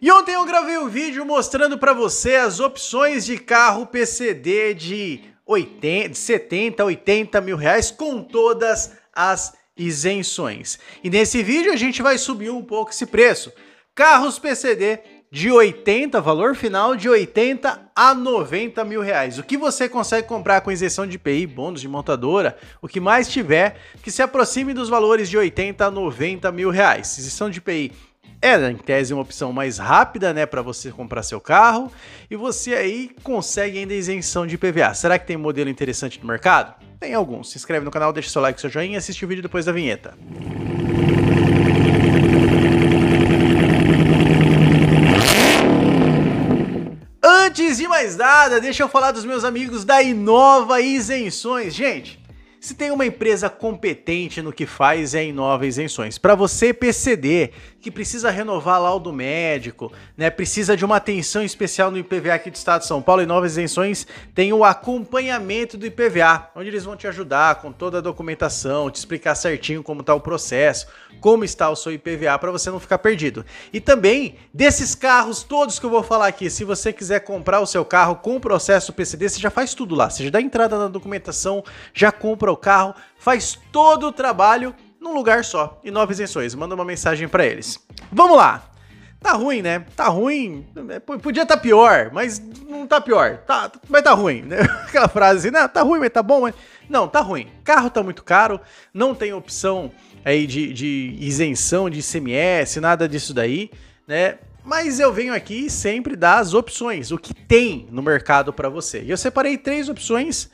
E ontem eu gravei um vídeo mostrando para você as opções de carro PCD de 80, 70, 80 mil reais com todas as isenções. E nesse vídeo a gente vai subir um pouco esse preço. Carros PCD de 80, valor final de 80 a 90 mil reais. O que você consegue comprar com isenção de PI, bônus de montadora, o que mais tiver, que se aproxime dos valores de 80 a 90 mil reais. Isenção de PI é, né, em tese, uma opção mais rápida, né, para você comprar seu carro e você aí consegue ainda isenção de IPVA. Será que tem um modelo interessante no mercado? Tem alguns. Se inscreve no canal, deixa seu like, seu joinha e assiste o vídeo depois da vinheta. Antes de mais nada, deixa eu falar dos meus amigos da Inova Isenções. Gente, se tem uma empresa competente no que faz, é novas Isenções. Para você, PCD, que precisa renovar laudo médico, né, precisa de uma atenção especial no IPVA aqui do Estado de São Paulo, novas Isenções tem o acompanhamento do IPVA, onde eles vão te ajudar com toda a documentação, te explicar certinho como está o processo, como está o seu IPVA, para você não ficar perdido. E também, desses carros todos que eu vou falar aqui, se você quiser comprar o seu carro com o processo PCD, você já faz tudo lá. Você já dá entrada na documentação, já compra o carro, faz todo o trabalho num lugar só e nove isenções. Manda uma mensagem para eles. Vamos lá! Tá ruim, né? Tá ruim. Né? Podia tá pior, mas não tá pior. Tá, mas tá ruim, né? Aquela frase, né? Tá ruim, mas tá bom, mas... Não, tá ruim. Carro tá muito caro, não tem opção aí de, de isenção de ICMS, nada disso daí, né? Mas eu venho aqui sempre dar as opções, o que tem no mercado para você. E eu separei três opções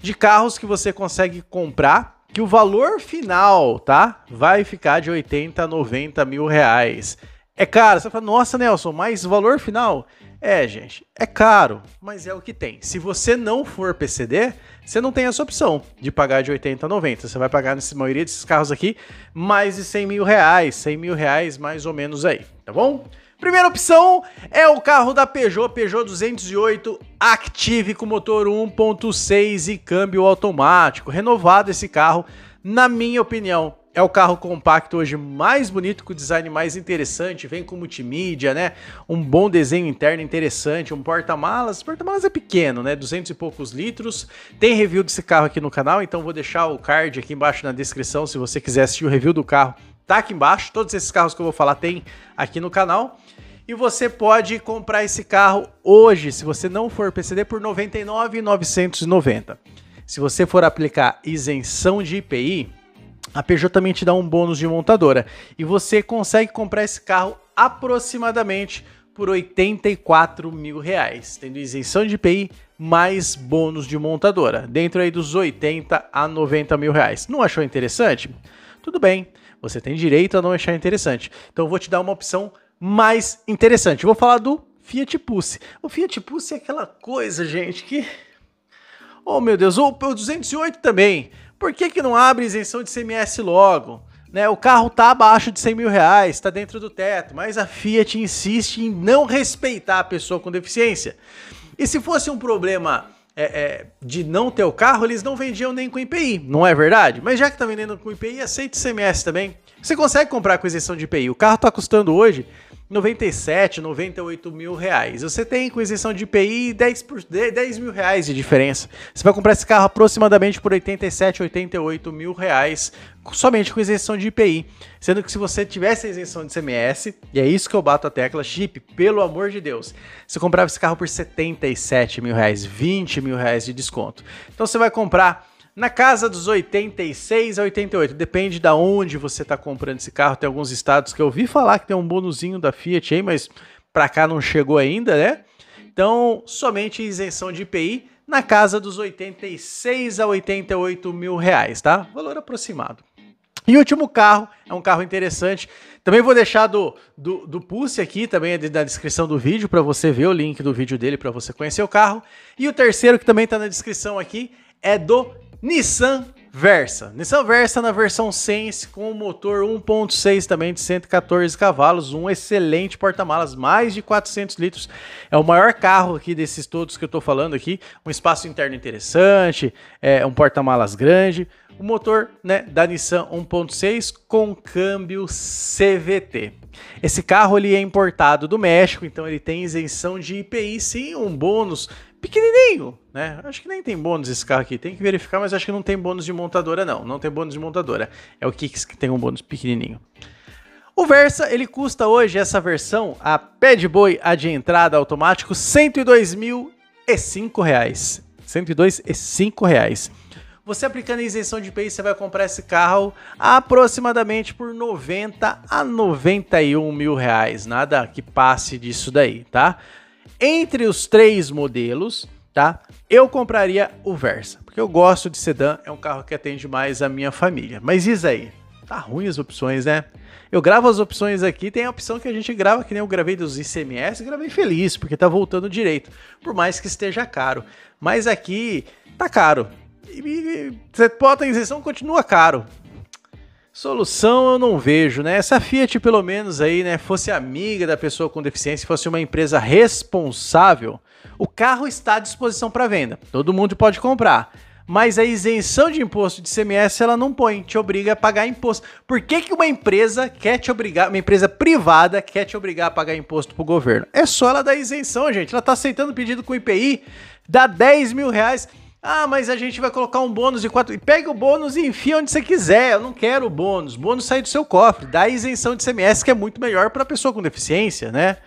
de carros que você consegue comprar, que o valor final, tá? Vai ficar de 80 a 90 mil reais. É caro, você fala, nossa Nelson, mas o valor final? É, gente, é caro, mas é o que tem. Se você não for PCD, você não tem essa opção de pagar de 80 a 90. Você vai pagar, na maioria desses carros aqui, mais de 100 mil reais, 100 mil reais mais ou menos aí tá bom? Primeira opção é o carro da Peugeot, Peugeot 208 Active com motor 1.6 e câmbio automático. Renovado esse carro, na minha opinião, é o carro compacto hoje mais bonito, com design mais interessante, vem com multimídia, né? Um bom desenho interno interessante, um porta-malas. Porta-malas é pequeno, né? 200 e poucos litros. Tem review desse carro aqui no canal, então vou deixar o card aqui embaixo na descrição se você quiser assistir o review do carro tá aqui embaixo. Todos esses carros que eu vou falar tem aqui no canal. E você pode comprar esse carro hoje, se você não for PCD, por R$ 99,990. Se você for aplicar isenção de IPI, a Peugeot também te dá um bônus de montadora. E você consegue comprar esse carro aproximadamente por R$ mil reais, tendo isenção de IPI mais bônus de montadora, dentro aí dos 80 a 90 mil reais. Não achou interessante? Tudo bem. Você tem direito a não achar interessante. Então eu vou te dar uma opção mais interessante. Eu vou falar do Fiat Pulse. O Fiat Pulse é aquela coisa, gente, que Oh, meu Deus, o 208 também. Por que, que não abre isenção de CMS logo? Né, o carro tá abaixo de 100 mil reais, está dentro do teto, mas a Fiat insiste em não respeitar a pessoa com deficiência. E se fosse um problema é, é, de não ter o carro, eles não vendiam nem com IPI, não é verdade? Mas já que tá vendendo com IPI, aceita ICMS também. Você consegue comprar com isenção de IPI. O carro tá custando hoje 97, 98 mil reais. Você tem com isenção de IPI 10, por, 10 mil reais de diferença. Você vai comprar esse carro aproximadamente por 87, 88 mil reais somente com isenção de IPI. Sendo que se você tivesse a isenção de CMS, e é isso que eu bato a tecla, Chip, pelo amor de Deus, você comprava esse carro por 77 mil reais, 20 mil reais de desconto. Então você vai comprar na casa dos 86 a 88, depende da de onde você está comprando esse carro. Tem alguns estados que eu ouvi falar que tem um bonuzinho da Fiat aí, mas para cá não chegou ainda, né? Então, somente isenção de IPI na casa dos 86 a 88 mil reais, tá? Valor aproximado. E último carro, é um carro interessante. Também vou deixar do, do, do Pulse aqui, também na descrição do vídeo, para você ver o link do vídeo dele, para você conhecer o carro. E o terceiro, que também está na descrição aqui, é do Nissan Versa. Nissan Versa na versão Sense com motor 1.6 também de 114 cavalos, um excelente porta-malas, mais de 400 litros. É o maior carro aqui desses todos que eu estou falando aqui. Um espaço interno interessante, é um porta-malas grande. O motor né, da Nissan 1.6 com câmbio CVT. Esse carro ele é importado do México, então ele tem isenção de IPI, sim, um bônus pequenininho, né? Acho que nem tem bônus esse carro aqui, tem que verificar, mas acho que não tem bônus de montadora não, não tem bônus de montadora. É o Kicks que tem um bônus pequenininho. O Versa, ele custa hoje essa versão, a pé de boi, a de entrada automático, R$ 102.005. R$ 102.005. Você aplicando a isenção de IPI, você vai comprar esse carro aproximadamente por 90 a 91 mil reais. Nada que passe disso daí, tá? Entre os três modelos, tá? Eu compraria o Versa, porque eu gosto de sedã, é um carro que atende mais a minha família. Mas isso aí, tá ruim as opções, né? Eu gravo as opções aqui, tem a opção que a gente grava, que nem eu gravei dos ICMS, gravei feliz, porque tá voltando direito, por mais que esteja caro. Mas aqui tá caro. E, e, e você bota a isenção, continua caro. Solução eu não vejo, né? Se a Fiat, pelo menos, aí, né, fosse amiga da pessoa com deficiência, fosse uma empresa responsável, o carro está à disposição para venda. Todo mundo pode comprar. Mas a isenção de imposto de CMS ela não põe, te obriga a pagar imposto. Por que, que uma empresa quer te obrigar, uma empresa privada quer te obrigar a pagar imposto pro governo? É só ela dar isenção, gente. Ela tá aceitando pedido com IPI, dá 10 mil reais. Ah, mas a gente vai colocar um bônus de 4. Pega o bônus e enfia onde você quiser. Eu não quero o bônus. O bônus sai do seu cofre. Dá isenção de CMS, que é muito melhor para pessoa com deficiência, né?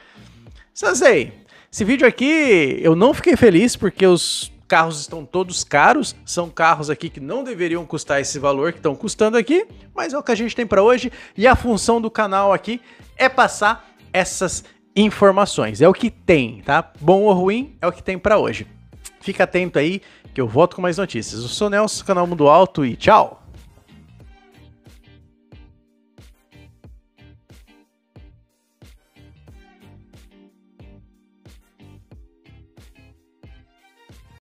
Sansei, esse vídeo aqui eu não fiquei feliz porque os carros estão todos caros. São carros aqui que não deveriam custar esse valor que estão custando aqui. Mas é o que a gente tem para hoje. E a função do canal aqui é passar essas informações. É o que tem, tá? Bom ou ruim, é o que tem para hoje. Fica atento aí que eu volto com mais notícias. Eu sou o Nelson, canal Mundo Alto e tchau!